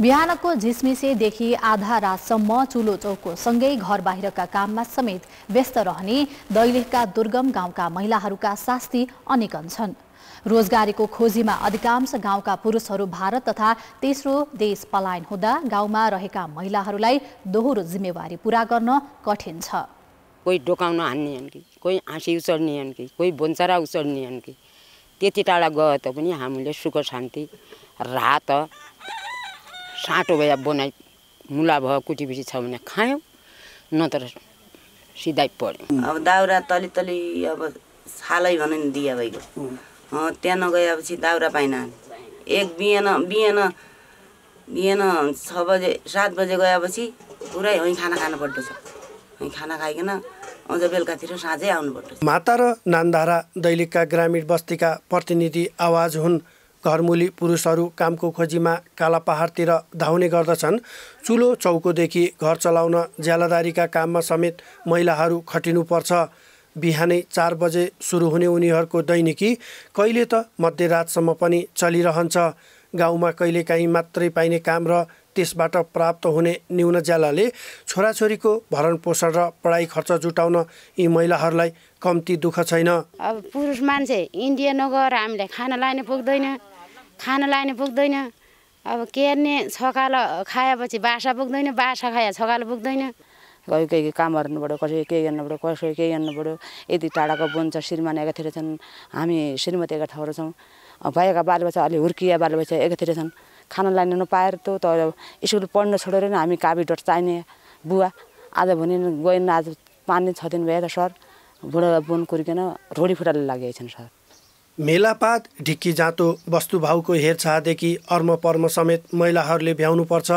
बिहानको झिसमिसेदेखि आधा रातसम्म चुलो चौको सँगै घर बाहिरका काममा समेत व्यस्त रहने दैलेखका दुर्गम गाउँका महिलाहरूका शास्ति अनेकन छन् रोजगारीको खोजीमा अधिकांश गाउँका पुरुषहरू भारत तथा तेस्रो देश पलायन हुँदा गाउँमा रहेका महिलाहरूलाई दोहोरो जिम्मेवारी पुरा गर्न कठिन छ कोही डोकाउन हान्ने कि कोही हाँसी उचल्ने कि कोही बोन्चरा उचल्ने कि त्यति टाढा गयो त पनि हामीले सुख शान्ति रात साँटो भए बनाइ मुला भयो कुटीबिटी छ भने खायौँ नत्र सिधाइ पऱ्यो अब दाउरा तलि तलि अब छालै भनौँ नि दिया भइगयो त्यहाँ नगएपछि दाउरा पाइन एक बिहान बिहान बिहान छ बजे सात बजे गएपछि पुरै है खाना खानु पर्दछ खाना खाइकन अझ बेलुकातिर साँझै आउनु पर्दछ माता र नानधारा दैलेखका ग्रामीण बस्तीका प्रतिनिधि आवाज हुन् घरमुली पुरुषहरू कामको खोजीमा काला पहाडतिर धाउने गर्दछन् चुलो चौकोदेखि घर चलाउन ज्यालादारीका काममा समेत महिलाहरू खटिनुपर्छ बिहानै चार बजे सुरु हुने उनीहरूको दैनिकी कहिले त मध्यरातसम्म पनि चलिरहन्छ गाउँमा कहिलेकाहीँ मात्रै पाइने काम र त्यसबाट प्राप्त हुने न्यून ज्यालाले छोराछोरीको भरण पोषण र पढाइ खर्च जुटाउन यी महिलाहरूलाई कम्ती दुःख छैन अब पुरुष मान्छे इन्डिया नगएर हामीलाई खाना लाने पुग्दैन खान लाने पुग्दैन अब केर्ने छकालो खाएपछि बासा पुग्दैन बासा खायो छकालो पुग्दैन कोही कोही काम गर्नु पऱ्यो कसै केही गर्नु पऱ्यो कसै केही गर्नु पऱ्यो यति टाढाको छ श्रीमान एकातिर छन् हामी श्रीमती एका ठाउँहरू छौँ भएका बालबच्चा अलि हुर्किया बालबच्चा एकातिर छन् खाना लाइन नपाएर त्यो त स्कुल पढ्न छोडेर नि हामी काबी डट चाहिने बुवा आज भने गएन आज पाँच दिन छ दिन भयो त सर बुढा बुन कुर्किन रोडी फुटाले लागेको छन् सर मेलापात ढिक्की जाँतो वस्तुभाउको हेरचाहदेखि अर्मपर्म समेत महिलाहरूले भ्याउनुपर्छ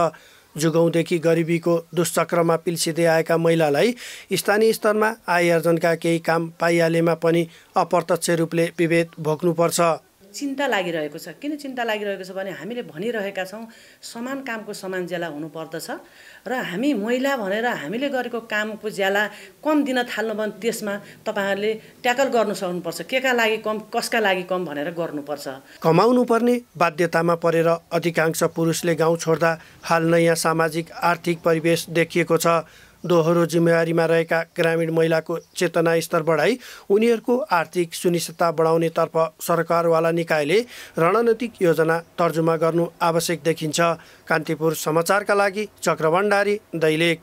जुगौँदेखि गरिबीको दुष्चक्रमा पिल्सिँदै आएका महिलालाई स्थानीय स्तरमा आय केही काम पाइहालेमा पनि अप्रत्यक्ष रूपले विभेद भोग्नुपर्छ चिन्ता लागिरहेको छ किन चिन्ता लागिरहेको छ भने हामीले भनिरहेका छौँ समान कामको समान ज्याला हुनुपर्दछ र हामी महिला भनेर हामीले गरेको कामको ज्याला कम दिन थाल्नु भने त्यसमा तपाईँहरूले ट्याकल गर्नु सक्नुपर्छ के का लागि कम कसका लागि कम भनेर गर्नुपर्छ कमाउनु पर्ने बाध्यतामा परेर अधिकांश पुरुषले गाउँ छोड्दा हाल नयाँ सामाजिक आर्थिक परिवेश देखिएको छ दोहोरो जिम्मेवारीमा रहेका ग्रामीण महिलाको चेतना स्तर बढाई उनीहरूको आर्थिक सुनिश्चितता बढाउनेतर्फ सरकारवाला निकायले रणनीतिक योजना तर्जुमा गर्नु आवश्यक देखिन्छ कान्तिपुर समाचारका लागि चक्रभण्डारी दैलेख